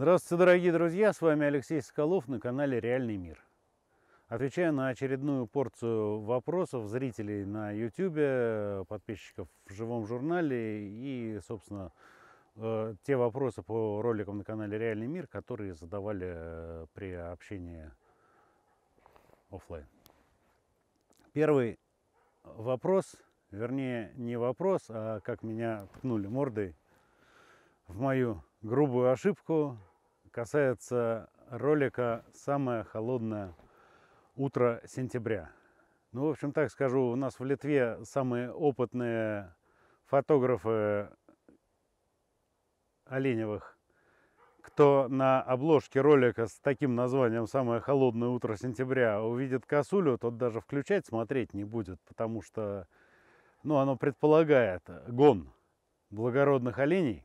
Здравствуйте, дорогие друзья! С вами Алексей Соколов на канале Реальный мир. Отвечаю на очередную порцию вопросов зрителей на YouTube, подписчиков в живом журнале и, собственно, э, те вопросы по роликам на канале Реальный мир, которые задавали э, при общении офлайн. Первый вопрос, вернее, не вопрос, а как меня ткнули мордой в мою грубую ошибку касается ролика «Самое холодное утро сентября». Ну, в общем, так скажу, у нас в Литве самые опытные фотографы оленевых, кто на обложке ролика с таким названием «Самое холодное утро сентября» увидит косулю, тот даже включать смотреть не будет, потому что, ну, оно предполагает гон благородных оленей,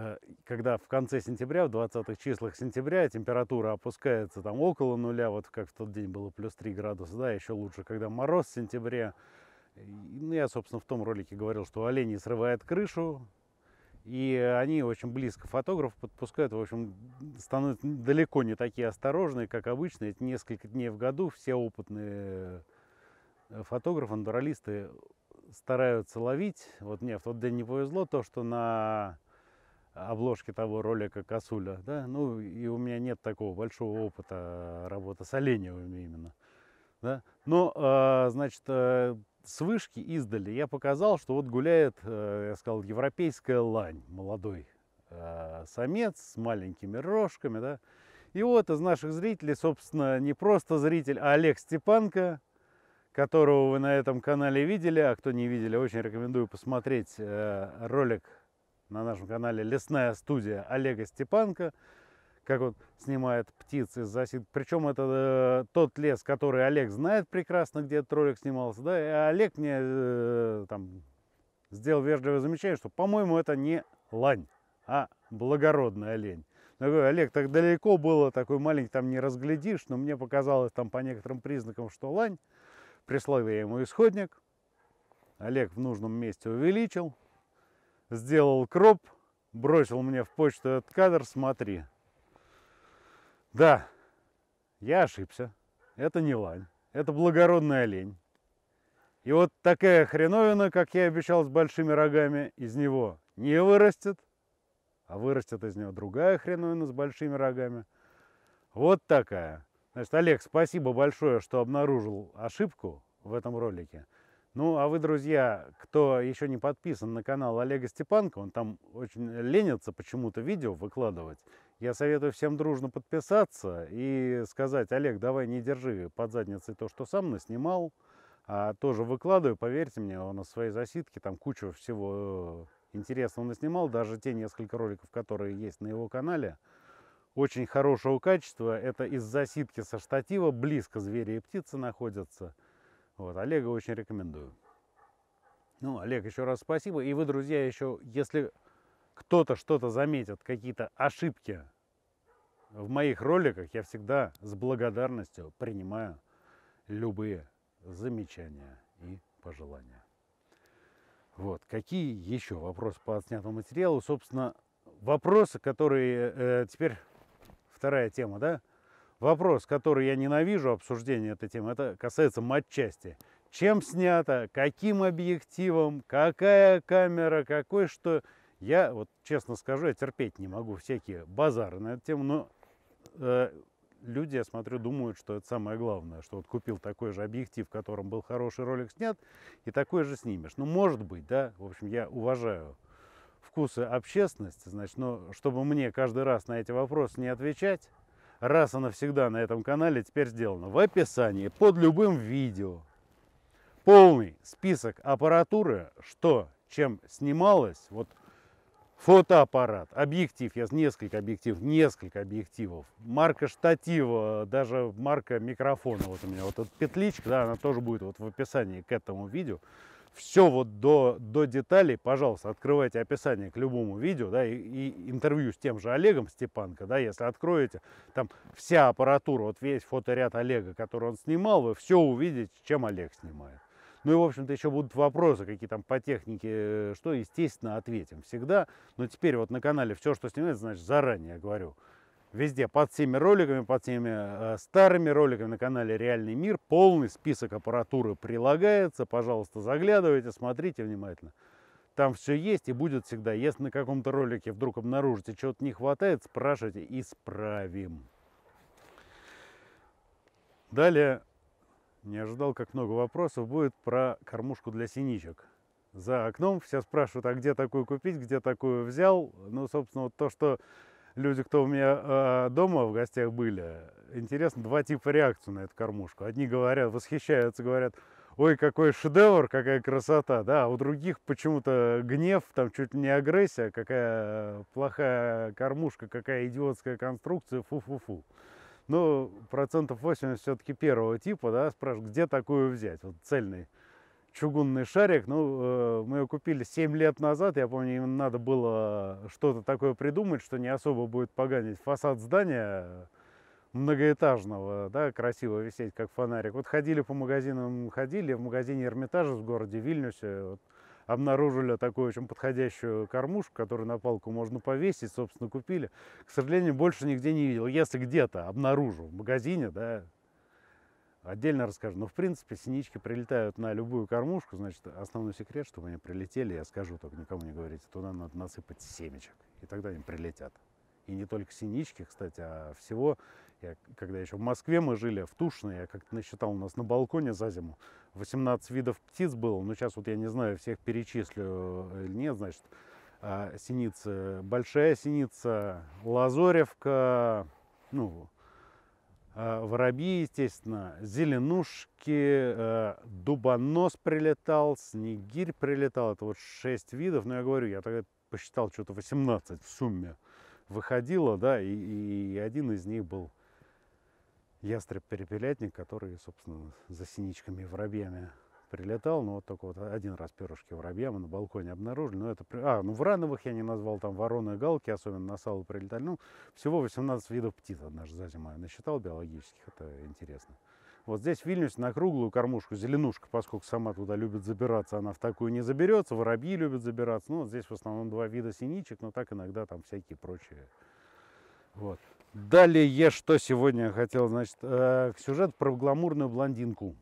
Э, когда в конце сентября, в 20-х числах сентября температура опускается там около нуля, вот как в тот день было плюс 3 градуса, да, еще лучше, когда мороз в сентябре. Ну, я, собственно, в том ролике говорил, что олени срывают крышу, и они очень близко фотограф подпускают, в общем, становятся далеко не такие осторожные, как обычно. Это несколько дней в году все опытные э, фотографы, натуралисты стараются ловить. Вот мне в тот день не повезло то, что на обложки того ролика «Косуля». Да? Ну, и у меня нет такого большого опыта работы с оленевыми именно. Да? Но, э, значит, э, с вышки издали я показал, что вот гуляет, э, я сказал, европейская лань, молодой э, самец с маленькими рожками. Да? И вот из наших зрителей, собственно, не просто зритель, а Олег Степанко, которого вы на этом канале видели, а кто не видели, очень рекомендую посмотреть э, ролик на нашем канале «Лесная студия» Олега Степанка как он снимает птиц из засид. Причем это э, тот лес, который Олег знает прекрасно, где этот ролик снимался. Да? И Олег мне э, там сделал вежливое замечание, что, по-моему, это не лань, а благородная лень. Я говорю, Олег, так далеко было, такой маленький там не разглядишь, но мне показалось там по некоторым признакам, что лань. Прислал я ему исходник. Олег в нужном месте увеличил, сделал кроп, бросил мне в почту этот кадр, смотри. Да, я ошибся. Это не лань, это благородная олень. И вот такая хреновина, как я обещал, с большими рогами, из него не вырастет, а вырастет из него другая хреновина с большими рогами. Вот такая. Значит, Олег, спасибо большое, что обнаружил ошибку в этом ролике. Ну, а вы, друзья, кто еще не подписан на канал Олега Степанка, он там очень ленится почему-то видео выкладывать, я советую всем дружно подписаться и сказать, Олег, давай не держи под задницей то, что сам наснимал, а тоже выкладываю, поверьте мне, он на своей засидке там кучу всего э, интересного наснимал, даже те несколько роликов, которые есть на его канале, очень хорошего качества, это из засидки со штатива, близко звери и птицы находятся – вот, Олега очень рекомендую. Ну, Олег, еще раз спасибо. И вы, друзья, еще, если кто-то что-то заметит, какие-то ошибки в моих роликах, я всегда с благодарностью принимаю любые замечания и пожелания. Вот, какие еще вопросы по отснятому материалу? Собственно, вопросы, которые э, теперь вторая тема, да? Вопрос, который я ненавижу обсуждение этой темы, это касается матчасти. Чем снято, каким объективом, какая камера, какой что. Я, вот честно скажу, я терпеть не могу всякие базары на эту тему, но э, люди, я смотрю, думают, что это самое главное, что вот купил такой же объектив, в котором был хороший ролик снят, и такой же снимешь. Ну, может быть, да, в общем, я уважаю вкусы общественности, значит, но чтобы мне каждый раз на эти вопросы не отвечать, раз и навсегда на этом канале теперь сделано. В описании под любым видео полный список аппаратуры, что, чем снималось. Вот фотоаппарат, объектив, я несколько объективов, несколько объективов, марка штатива, даже марка микрофона, вот у меня вот эта петличка, да, она тоже будет вот в описании к этому видео все вот до, до деталей, пожалуйста, открывайте описание к любому видео, да, и, и интервью с тем же Олегом Степанко, да, если откроете, там вся аппаратура, вот весь фоторяд Олега, который он снимал, вы все увидите, чем Олег снимает. Ну и, в общем-то, еще будут вопросы, какие там по технике, э, что, естественно, ответим всегда. Но теперь вот на канале все, что снимается, значит, заранее говорю. Везде, под всеми роликами, под всеми э, старыми роликами на канале Реальный Мир. Полный список аппаратуры прилагается. Пожалуйста, заглядывайте, смотрите внимательно. Там все есть и будет всегда. Если на каком-то ролике вдруг обнаружите, чего-то не хватает, спрашивайте, исправим. Далее, не ожидал, как много вопросов будет про кормушку для синичек. За окном все спрашивают, а где такую купить, где такую взял. Ну, собственно, вот то, что люди, кто у меня а, дома в гостях были, интересно, два типа реакции на эту кормушку. Одни говорят, восхищаются, говорят, ой, какой шедевр, какая красота, да, а у других почему-то гнев, там чуть ли не агрессия, какая плохая кормушка, какая идиотская конструкция, фу-фу-фу. Ну, процентов 80 все-таки первого типа, да, спрашивают, где такую взять, вот цельный чугунный шарик. Ну, э, мы его купили 7 лет назад. Я помню, им надо было э, что-то такое придумать, что не особо будет поганить фасад здания э, многоэтажного, да, красиво висеть, как фонарик. Вот ходили по магазинам, ходили в магазине Эрмитажа в городе Вильнюсе, вот, обнаружили такую очень подходящую кормушку, которую на палку можно повесить, собственно, купили. К сожалению, больше нигде не видел. Если где-то обнаружу в магазине, да, Отдельно расскажу. Но, в принципе, синички прилетают на любую кормушку. Значит, основной секрет, чтобы они прилетели, я скажу, только никому не говорите, туда надо насыпать семечек, и тогда они прилетят. И не только синички, кстати, а всего. Я, когда еще в Москве мы жили, в Тушино, я как-то насчитал у нас на балконе за зиму 18 видов птиц было. Но ну, сейчас вот я не знаю, всех перечислю э, или нет, значит, а, синицы, большая синица, лазоревка, ну, Э, воробьи, естественно, зеленушки, э, дубонос прилетал, снегирь прилетал. Это вот шесть видов, но я говорю, я тогда посчитал что-то 18 в сумме выходило, да, и, и один из них был ястреб-перепелятник, который, собственно, за синичками и воробьями прилетал, но ну, вот только вот один раз перышки воробья мы на балконе обнаружили, но это, а, ну врановых я не назвал, там вороны и галки, особенно на салу прилетали, ну всего 18 видов птиц однажды за зиму я насчитал биологических, это интересно. Вот здесь в Вильнюсе на круглую кормушку зеленушка, поскольку сама туда любит забираться, она в такую не заберется, воробьи любят забираться, ну вот здесь в основном два вида синичек, но так иногда там всякие прочие, вот. Далее, что сегодня я хотел, значит, э, сюжет про гламурную блондинку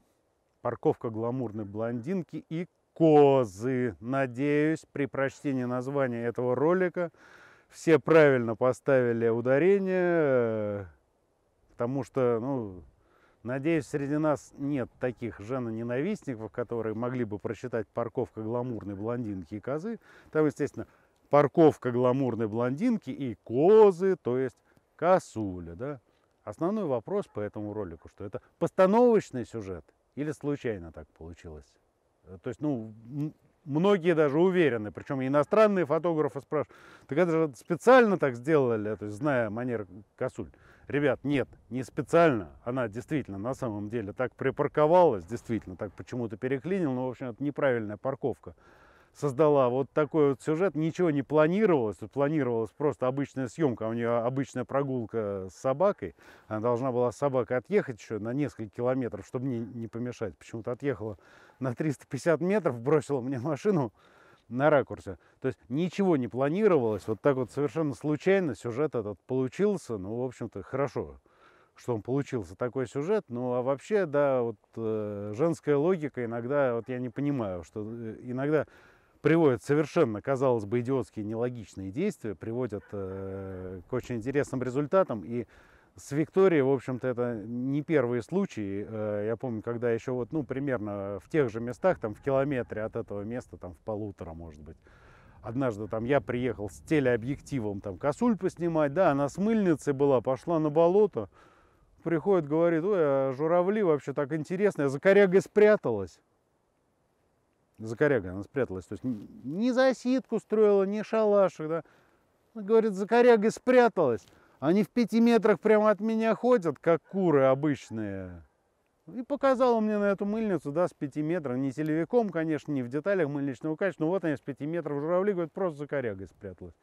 парковка гламурной блондинки и козы. Надеюсь, при прочтении названия этого ролика все правильно поставили ударение, э, потому что, ну, Надеюсь, среди нас нет таких женоненавистников, которые могли бы прочитать «Парковка гламурной блондинки и козы». Там, естественно, «Парковка гламурной блондинки и козы», то есть косуля. Да? Основной вопрос по этому ролику, что это постановочный сюжет – или случайно так получилось? Э, то есть, ну, многие даже уверены, причем иностранные фотографы спрашивают, так это же специально так сделали, то есть, зная манер косуль. Ребят, нет, не специально, она действительно на самом деле так припарковалась, действительно так почему-то переклинил, но, в общем, это неправильная парковка создала вот такой вот сюжет. Ничего не планировалось, тут планировалась просто обычная съемка, у нее обычная прогулка с собакой. Она должна была с собакой отъехать еще на несколько километров, чтобы мне не помешать. Почему-то отъехала на 350 метров, бросила мне машину на ракурсе. То есть ничего не планировалось, вот так вот совершенно случайно сюжет этот получился. Ну, в общем-то, хорошо, что он получился такой сюжет. Ну, а вообще, да, вот э, женская логика иногда, вот я не понимаю, что э, иногда приводят совершенно, казалось бы, идиотские нелогичные действия, приводят э, к очень интересным результатам. И с Викторией, в общем-то, это не первые случаи. Э, я помню, когда еще вот, ну, примерно в тех же местах, там в километре от этого места, там в полутора, может быть, однажды там я приехал с телеобъективом там косуль поснимать, да, она с мыльницей была, пошла на болото, приходит, говорит, ой, а журавли вообще так интересно, я а за корягой спряталась. За корягой она спряталась. То есть не засидку строила, не шалашик, да. Говорит, за корягой спряталась. Они в пяти метрах прямо от меня ходят, как куры обычные. И показала мне на эту мыльницу, да, с пяти метров. Не телевиком, конечно, не в деталях мыльничного качества, но вот они с пяти метров журавли, говорят, просто за корягой спряталась.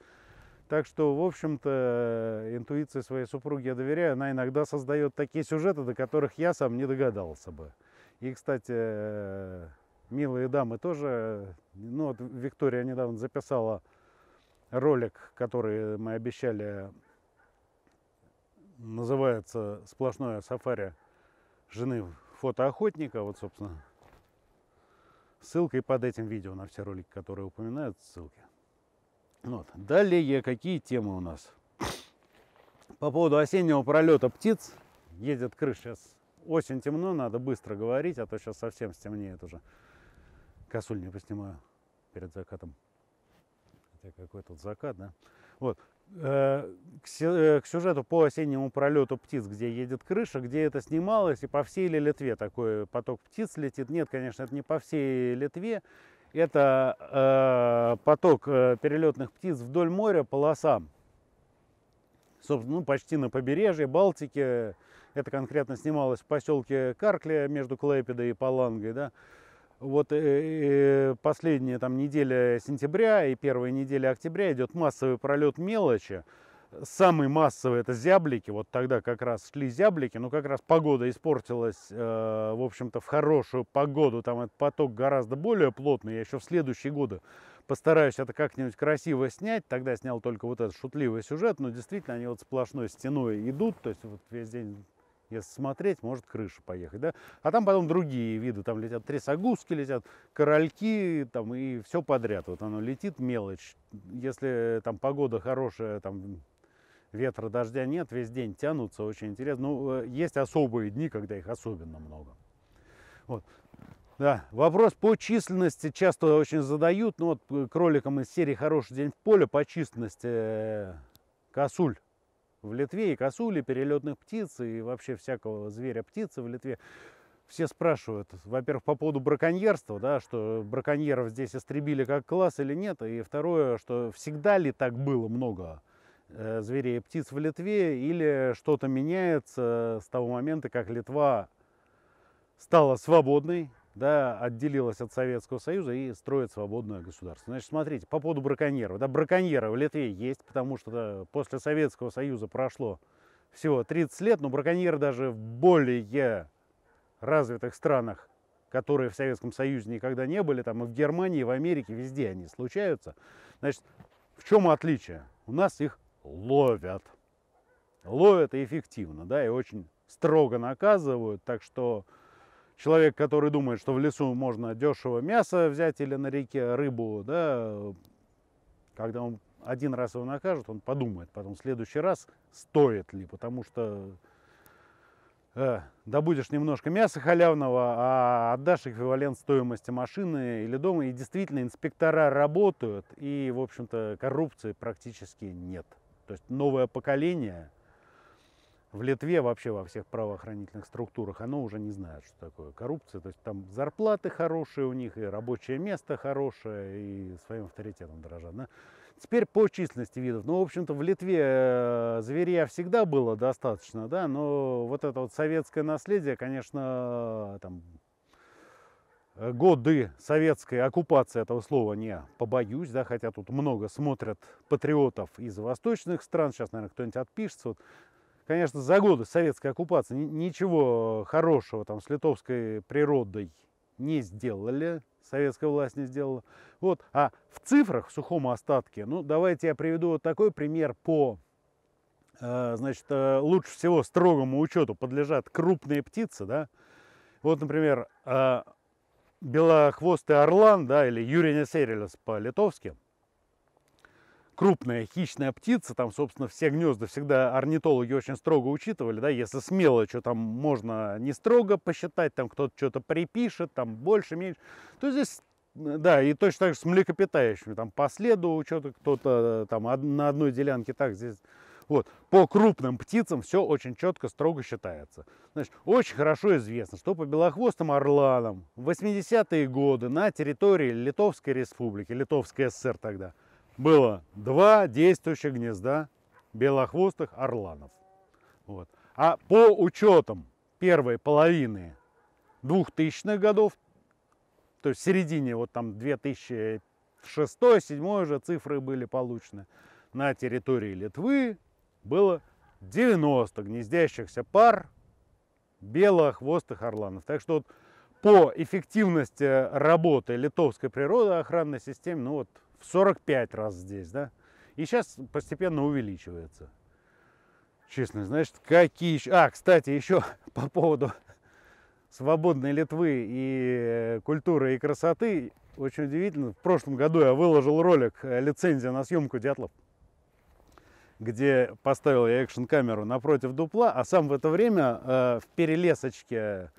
Так что, в общем-то, интуиции своей супруги я доверяю. Она иногда создает такие сюжеты, до которых я сам не догадался бы. И, кстати, э, милые дамы тоже. Ну, вот Виктория недавно записала ролик, который мы обещали, называется «Сплошное сафари жены фотоохотника». Вот, собственно, ссылка и под этим видео на все ролики, которые упоминают, ссылки. Ну вот. Далее какие темы у нас? По поводу осеннего пролета птиц. Едет крыша сейчас. Осень темно, надо быстро говорить, а то сейчас совсем стемнеет уже косуль не поснимаю перед закатом. Хотя какой тут закат, да? Вот. Э, э, к сюжету по осеннему пролету птиц, где едет крыша, где это снималось, и по всей ли Литве такой поток птиц летит. Нет, конечно, это не по всей Литве. Это э, поток э, перелетных птиц вдоль моря полоса, Собственно, ну, почти на побережье Балтики. Это конкретно снималось в поселке Каркле между Клейпедой и Палангой. Да? вот э, э, последняя там неделя сентября и первая неделя октября идет массовый пролет мелочи. Самый массовый это зяблики, вот тогда как раз шли зяблики, но ну, как раз погода испортилась, э, в общем-то, в хорошую погоду, там этот поток гораздо более плотный, я еще в следующие годы постараюсь это как-нибудь красиво снять, тогда снял только вот этот шутливый сюжет, но действительно они вот сплошной стеной идут, то есть вот весь день если смотреть, может крыша поехать, да? А там потом другие виды, там летят трясогузки, летят корольки, там и все подряд. Вот оно летит мелочь. Если там погода хорошая, там ветра, дождя нет, весь день тянутся, очень интересно. Ну, э, есть особые дни, когда их особенно много. Вот. Да, вопрос по численности часто очень задают. Ну вот э, кроликам из серии «Хороший день в поле» по численности э, косуль в Литве и косули, перелетных птиц и вообще всякого зверя птицы в Литве. Все спрашивают, во-первых, по поводу браконьерства, да, что браконьеров здесь истребили как класс или нет, и второе, что всегда ли так было много э, зверей и птиц в Литве, или что-то меняется с того момента, как Литва стала свободной, да, отделилась от Советского Союза и строит свободное государство. Значит, смотрите, по поводу браконьеров. Да, браконьеры в Литве есть, потому что да, после Советского Союза прошло всего 30 лет, но браконьеры даже в более развитых странах, которые в Советском Союзе никогда не были, там и в Германии, и в Америке, везде они случаются. Значит, в чем отличие? У нас их ловят. Ловят и эффективно, да, и очень строго наказывают, так что человек, который думает, что в лесу можно дешево мясо взять или на реке рыбу, да, когда он один раз его накажут, он подумает, потом в следующий раз стоит ли, потому что э, добудешь немножко мяса халявного, а отдашь эквивалент стоимости машины или дома, и действительно инспектора работают, и, в общем-то, коррупции практически нет. То есть новое поколение – в Литве вообще во всех правоохранительных структурах, оно уже не знает, что такое коррупция. То есть там зарплаты хорошие у них, и рабочее место хорошее, и своим авторитетом дорожат. Да? Теперь по численности видов. Ну, в общем-то, в Литве э, зверей всегда было достаточно, да, но вот это вот советское наследие, конечно, там э, годы советской оккупации этого слова не побоюсь, да, хотя тут много смотрят патриотов из восточных стран, сейчас, наверное, кто-нибудь отпишется, вот конечно, за годы советской оккупации ничего хорошего там с литовской природой не сделали, советская власть не сделала. Вот. А в цифрах, в сухом остатке, ну, давайте я приведу вот такой пример по, э, значит, э, лучше всего строгому учету подлежат крупные птицы, да. Вот, например, э, белохвостый орлан, да, или юринесерилес по-литовски – крупная хищная птица, там, собственно, все гнезда всегда орнитологи очень строго учитывали, да, если смело, что там можно не строго посчитать, там кто-то что-то припишет, там больше, меньше, то здесь да, и точно так же с млекопитающими, там по следу что-то кто-то там на одной делянке так здесь, вот, по крупным птицам все очень четко, строго считается. Значит, очень хорошо известно, что по белохвостым орланам в 80-е годы на территории Литовской республики, Литовской ССР тогда, было два действующих гнезда белохвостых орланов. Вот. А по учетам первой половины 2000-х годов, то есть в середине вот там 2006-2007 уже цифры были получены, на территории Литвы было 90 гнездящихся пар белохвостых орланов. Так что вот по эффективности работы литовской природоохранной системы, ну вот 45 раз здесь, да? И сейчас постепенно увеличивается. Честно, значит, какие еще... А, кстати, еще по поводу свободной Литвы и э, культуры и красоты. Очень удивительно. В прошлом году я выложил ролик э, «Лицензия на съемку дятлов», где поставил я экшн-камеру напротив дупла, а сам в это время э, в перелесочке,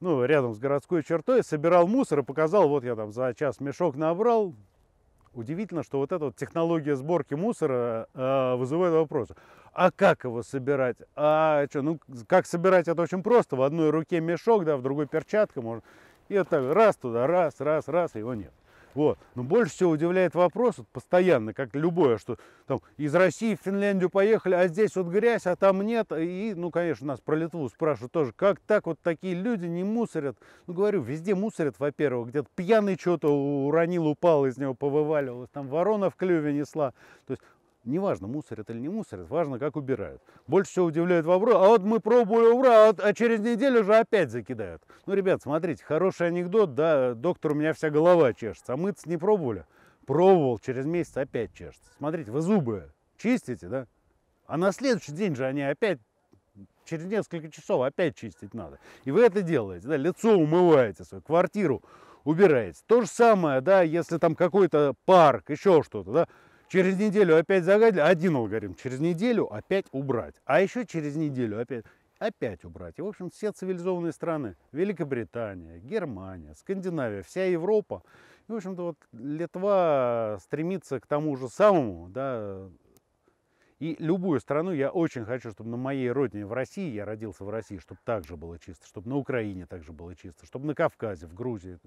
ну, рядом с городской чертой, собирал мусор и показал, вот я там за час мешок набрал, Удивительно, что вот эта вот технология сборки мусора э, вызывает вопросы. А как его собирать? А что, ну как собирать это очень просто. В одной руке мешок, да, в другой перчатка. Можно. И вот так раз туда, раз, раз, раз, его нет. Вот. Но больше всего удивляет вопрос вот постоянно, как любое, что там из России в Финляндию поехали, а здесь вот грязь, а там нет. И, ну, конечно, нас про Литву спрашивают тоже, как так вот такие люди не мусорят? Ну, говорю, везде мусорят, во-первых, где-то пьяный что-то уронил, упал, из него повываливалось, там ворона в клюве несла. То есть Неважно, мусорят или не мусорят, важно, как убирают. Больше всего удивляет вопрос, а вот мы пробовали, ура, а, а через неделю же опять закидают. Ну, ребят, смотрите, хороший анекдот, да, доктор, у меня вся голова чешется, а мыться не пробовали. Пробовал, через месяц опять чешется. Смотрите, вы зубы чистите, да? А на следующий день же они опять через несколько часов опять чистить надо. И вы это делаете, да, лицо умываете свою, квартиру убираете. То же самое, да, если там какой-то парк, еще что-то, да, Через неделю опять загадили, один алгоритм. Через неделю опять убрать. А еще через неделю опять опять убрать. И, в общем, все цивилизованные страны, Великобритания, Германия, Скандинавия, вся Европа, и, в общем-то, вот Литва стремится к тому же самому, да, и любую страну я очень хочу, чтобы на моей родине, в России, я родился в России, чтобы так же было чисто, чтобы на Украине так же было чисто, чтобы на Кавказе, в Грузии,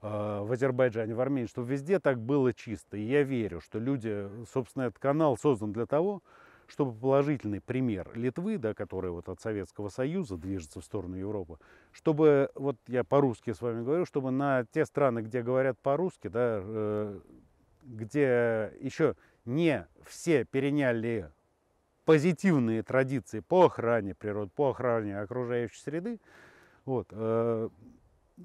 а, в Азербайджане, в Армении, чтобы везде так было чисто. И я верю, что люди, собственно, этот канал создан для того, чтобы положительный пример Литвы, да, которая вот от Советского Союза движется в сторону Европы, чтобы, вот я по-русски с вами говорю, чтобы на те страны, где говорят по-русски, да, э, где еще не все переняли позитивные традиции по охране природы, по охране окружающей среды, вот, э,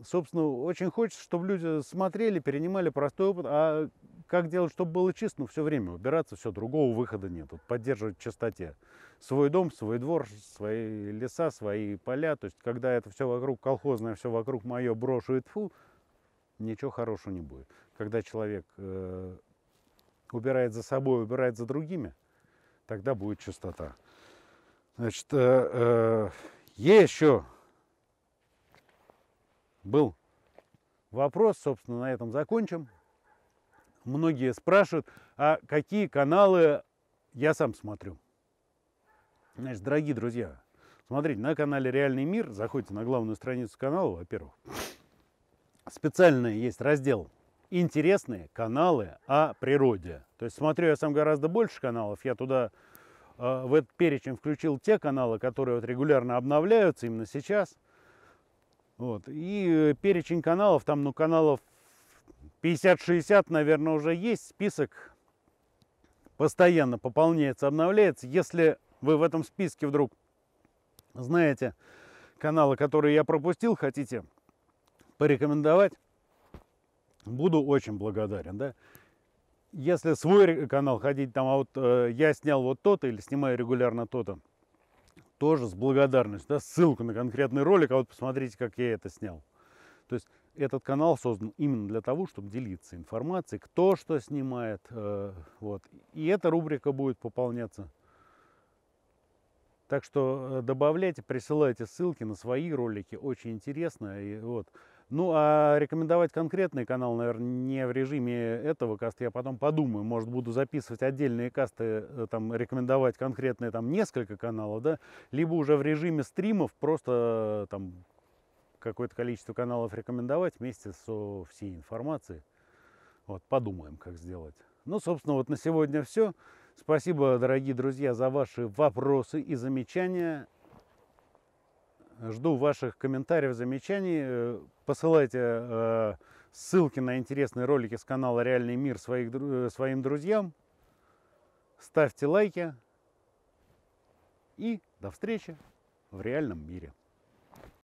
собственно, очень хочется, чтобы люди смотрели, перенимали простой опыт, а как делать, чтобы было чисто, ну, все время убираться, все, другого выхода нет, вот, поддерживать чистоте. Свой дом, свой двор, свои леса, свои поля, то есть, когда это все вокруг колхозное, все вокруг мое брошу и тфу, ничего хорошего не будет. Когда человек э, убирает за собой, убирает за другими, тогда будет чистота. Значит, э, э, есть еще был вопрос, собственно, на этом закончим. Многие спрашивают, а какие каналы я сам смотрю? Значит, дорогие друзья, смотрите, на канале Реальный мир, заходите на главную страницу канала, во-первых, специально есть раздел «Интересные каналы о природе». То есть смотрю я сам гораздо больше каналов, я туда э, в этот перечень включил те каналы, которые вот регулярно обновляются именно сейчас – вот. И перечень каналов, там, ну, каналов 50-60, наверное, уже есть. Список постоянно пополняется, обновляется. Если вы в этом списке вдруг знаете каналы, которые я пропустил, хотите порекомендовать, буду очень благодарен, да. Если свой канал ходить, там, а вот э, я снял вот тот или снимаю регулярно то-то, тоже с благодарностью. Да, ссылку на конкретный ролик, а вот посмотрите, как я это снял. То есть этот канал создан именно для того, чтобы делиться информацией, кто что снимает. Э, вот. И эта рубрика будет пополняться. Так что э, добавляйте, присылайте ссылки на свои ролики, очень интересно. И вот. Ну, а рекомендовать конкретный канал, наверное, не в режиме этого каста. Я потом подумаю, может, буду записывать отдельные касты, э, там, рекомендовать конкретные, там, несколько каналов, да, либо уже в режиме стримов просто, там, какое-то количество каналов рекомендовать вместе со всей информацией. Вот, подумаем, как сделать. Ну, собственно, вот на сегодня все. Спасибо, дорогие друзья, за ваши вопросы и замечания. Жду ваших комментариев, замечаний. Э, посылайте э, ссылки на интересные ролики с канала Реальный мир своих, э, своим друзьям. Ставьте лайки. И до встречи в реальном мире.